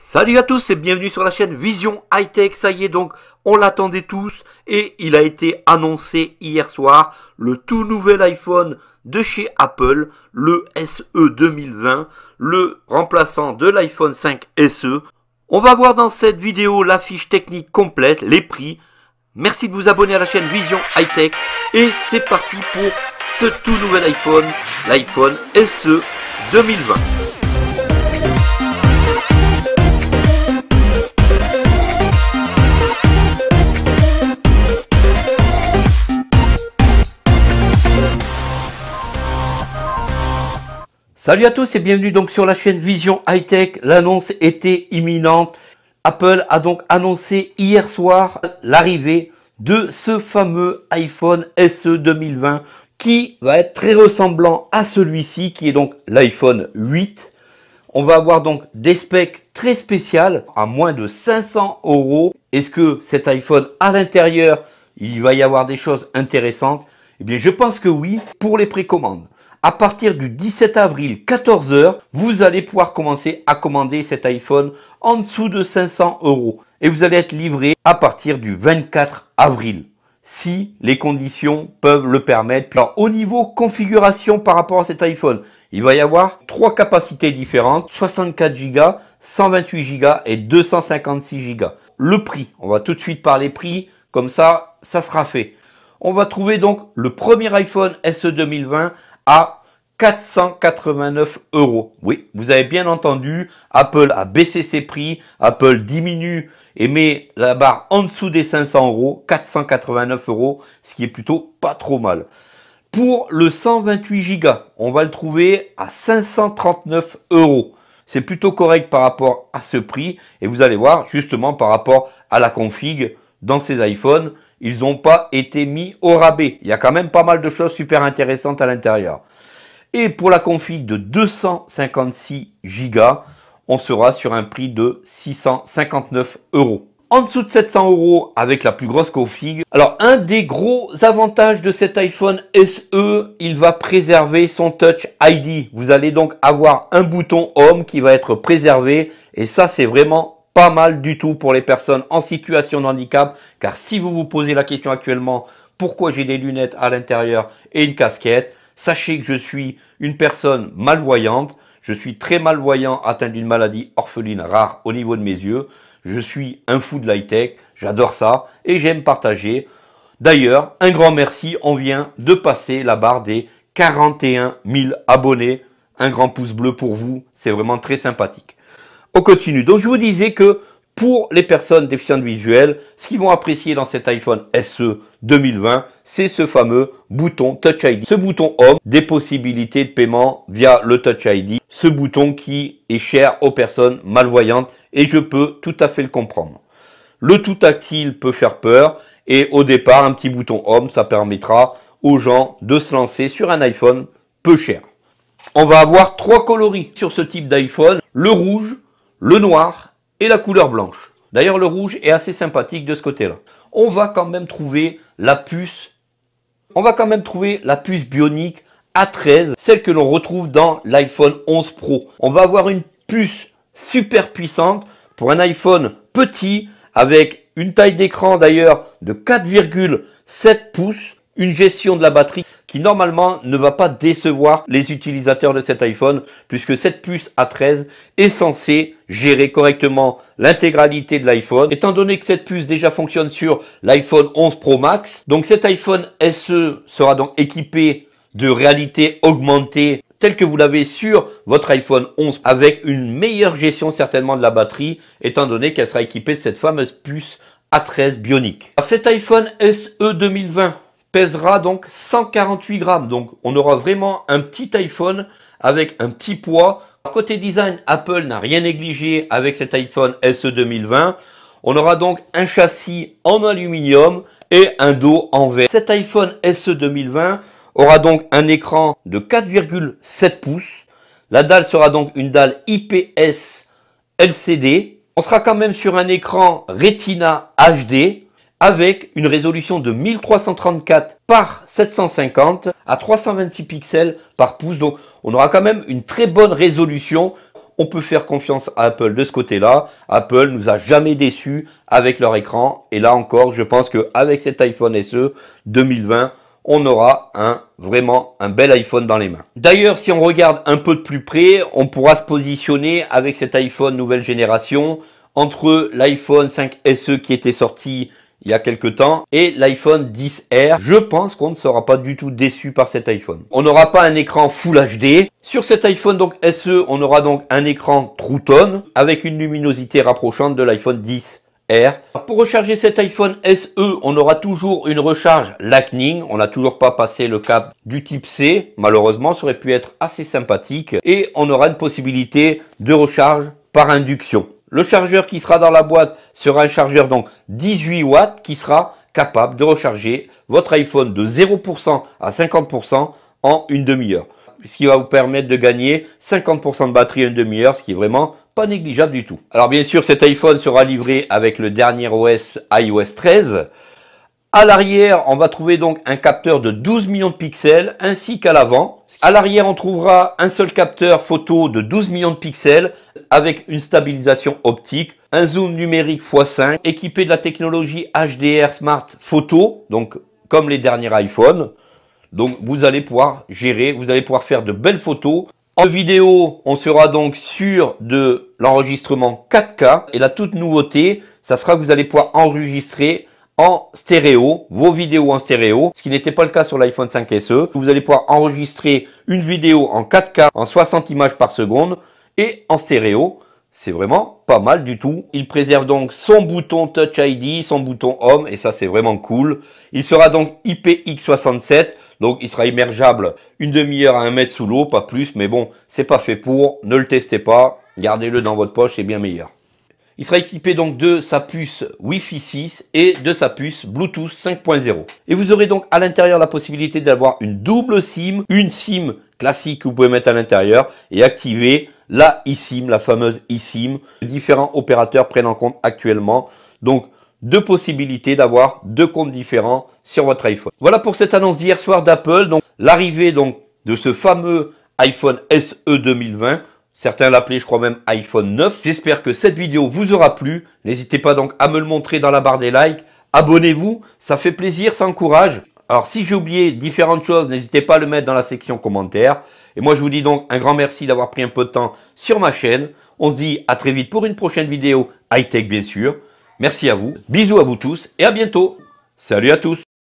Salut à tous et bienvenue sur la chaîne Vision High Tech. Ça y est donc, on l'attendait tous et il a été annoncé hier soir le tout nouvel iPhone de chez Apple, le SE 2020, le remplaçant de l'iPhone 5 SE. On va voir dans cette vidéo la fiche technique complète, les prix. Merci de vous abonner à la chaîne Vision High Tech et c'est parti pour ce tout nouvel iPhone, l'iPhone SE 2020. Salut à tous et bienvenue donc sur la chaîne Vision High Tech. L'annonce était imminente. Apple a donc annoncé hier soir l'arrivée de ce fameux iPhone SE 2020 qui va être très ressemblant à celui-ci qui est donc l'iPhone 8. On va avoir donc des specs très spéciales à moins de 500 euros. Est-ce que cet iPhone à l'intérieur, il va y avoir des choses intéressantes Eh bien je pense que oui pour les précommandes à partir du 17 avril 14h, vous allez pouvoir commencer à commander cet iPhone en dessous de 500 euros et vous allez être livré à partir du 24 avril si les conditions peuvent le permettre. Alors au niveau configuration par rapport à cet iPhone, il va y avoir trois capacités différentes, 64 Go, 128 Go et 256 Go. Le prix, on va tout de suite parler prix, comme ça, ça sera fait. On va trouver donc le premier iPhone SE 2020 à 489 euros. Oui, vous avez bien entendu, Apple a baissé ses prix, Apple diminue et met la barre en dessous des 500 euros, 489 euros, ce qui est plutôt pas trop mal. Pour le 128 Go, on va le trouver à 539 euros. C'est plutôt correct par rapport à ce prix et vous allez voir justement par rapport à la config, dans ces iPhones, ils n'ont pas été mis au rabais. Il y a quand même pas mal de choses super intéressantes à l'intérieur. Et pour la config de 256 Go, on sera sur un prix de 659 euros. En dessous de 700 euros avec la plus grosse config. Alors un des gros avantages de cet iPhone SE, il va préserver son Touch ID. Vous allez donc avoir un bouton Home qui va être préservé et ça c'est vraiment pas mal du tout pour les personnes en situation de handicap, car si vous vous posez la question actuellement, pourquoi j'ai des lunettes à l'intérieur et une casquette, sachez que je suis une personne malvoyante, je suis très malvoyant, atteint d'une maladie orpheline rare au niveau de mes yeux, je suis un fou de l'high-tech, j'adore ça, et j'aime partager. D'ailleurs, un grand merci, on vient de passer la barre des 41 000 abonnés, un grand pouce bleu pour vous, c'est vraiment très sympathique. On continue. Donc, je vous disais que pour les personnes déficientes visuelles, ce qu'ils vont apprécier dans cet iPhone SE 2020, c'est ce fameux bouton Touch ID. Ce bouton Home des possibilités de paiement via le Touch ID. Ce bouton qui est cher aux personnes malvoyantes et je peux tout à fait le comprendre. Le tout tactile peut faire peur et au départ, un petit bouton Home, ça permettra aux gens de se lancer sur un iPhone peu cher. On va avoir trois coloris sur ce type d'iPhone. Le rouge, le noir et la couleur blanche. D'ailleurs, le rouge est assez sympathique de ce côté-là. On va quand même trouver la puce. On va quand même trouver la puce bionique A13, celle que l'on retrouve dans l'iPhone 11 Pro. On va avoir une puce super puissante pour un iPhone petit avec une taille d'écran d'ailleurs de 4,7 pouces une gestion de la batterie qui normalement ne va pas décevoir les utilisateurs de cet iPhone puisque cette puce A13 est censée gérer correctement l'intégralité de l'iPhone. Étant donné que cette puce déjà fonctionne sur l'iPhone 11 Pro Max, donc cet iPhone SE sera donc équipé de réalité augmentée telle que vous l'avez sur votre iPhone 11 avec une meilleure gestion certainement de la batterie étant donné qu'elle sera équipée de cette fameuse puce A13 Bionic. Alors cet iPhone SE 2020 pèsera donc 148 grammes. Donc on aura vraiment un petit iPhone avec un petit poids. Côté design, Apple n'a rien négligé avec cet iPhone SE 2020. On aura donc un châssis en aluminium et un dos en verre. Cet iPhone SE 2020 aura donc un écran de 4,7 pouces. La dalle sera donc une dalle IPS LCD. On sera quand même sur un écran Retina HD avec une résolution de 1334 par 750 à 326 pixels par pouce. Donc on aura quand même une très bonne résolution. On peut faire confiance à Apple de ce côté-là. Apple nous a jamais déçus avec leur écran. Et là encore, je pense qu'avec cet iPhone SE 2020, on aura un vraiment un bel iPhone dans les mains. D'ailleurs, si on regarde un peu de plus près, on pourra se positionner avec cet iPhone nouvelle génération entre l'iPhone 5 SE qui était sorti il y a quelques temps et l'iPhone 10R. Je pense qu'on ne sera pas du tout déçu par cet iPhone. On n'aura pas un écran Full HD. Sur cet iPhone donc SE, on aura donc un écran True Tone avec une luminosité rapprochante de l'iPhone 10. R. Pour recharger cet iPhone SE, on aura toujours une recharge Lightning. On n'a toujours pas passé le cap du type C. Malheureusement, ça aurait pu être assez sympathique. Et on aura une possibilité de recharge par induction. Le chargeur qui sera dans la boîte sera un chargeur donc 18 watts qui sera capable de recharger votre iPhone de 0% à 50% en une demi-heure. Ce qui va vous permettre de gagner 50% de batterie en une demi-heure, ce qui est vraiment pas négligeable du tout. Alors bien sûr, cet iPhone sera livré avec le dernier OS iOS 13. À l'arrière, on va trouver donc un capteur de 12 millions de pixels ainsi qu'à l'avant. À l'arrière, on trouvera un seul capteur photo de 12 millions de pixels avec une stabilisation optique, un zoom numérique x5 équipé de la technologie HDR Smart Photo, donc comme les derniers iPhone. Donc vous allez pouvoir gérer, vous allez pouvoir faire de belles photos. En vidéo, on sera donc sûr de l'enregistrement 4K et la toute nouveauté, ça sera que vous allez pouvoir enregistrer en stéréo, vos vidéos en stéréo, ce qui n'était pas le cas sur l'iPhone 5 SE. Vous allez pouvoir enregistrer une vidéo en 4K, en 60 images par seconde et en stéréo. C'est vraiment pas mal du tout. Il préserve donc son bouton Touch ID, son bouton Home, et ça c'est vraiment cool. Il sera donc IPX67, donc il sera immergeable une demi-heure à un mètre sous l'eau, pas plus, mais bon, c'est pas fait pour, ne le testez pas, gardez-le dans votre poche, c'est bien meilleur. Il sera équipé donc de sa puce Wi-Fi 6 et de sa puce Bluetooth 5.0. Et vous aurez donc à l'intérieur la possibilité d'avoir une double SIM, une SIM classique que vous pouvez mettre à l'intérieur et activer la eSIM, la fameuse eSIM. Différents opérateurs prennent en compte actuellement. Donc, deux possibilités d'avoir deux comptes différents sur votre iPhone. Voilà pour cette annonce d'hier soir d'Apple. Donc, l'arrivée donc de ce fameux iPhone SE 2020 Certains l'appelaient, je crois même, iPhone 9. J'espère que cette vidéo vous aura plu. N'hésitez pas donc à me le montrer dans la barre des likes. Abonnez-vous, ça fait plaisir, ça encourage. Alors si j'ai oublié différentes choses, n'hésitez pas à le mettre dans la section commentaires. Et moi je vous dis donc un grand merci d'avoir pris un peu de temps sur ma chaîne. On se dit à très vite pour une prochaine vidéo high-tech bien sûr. Merci à vous, bisous à vous tous et à bientôt. Salut à tous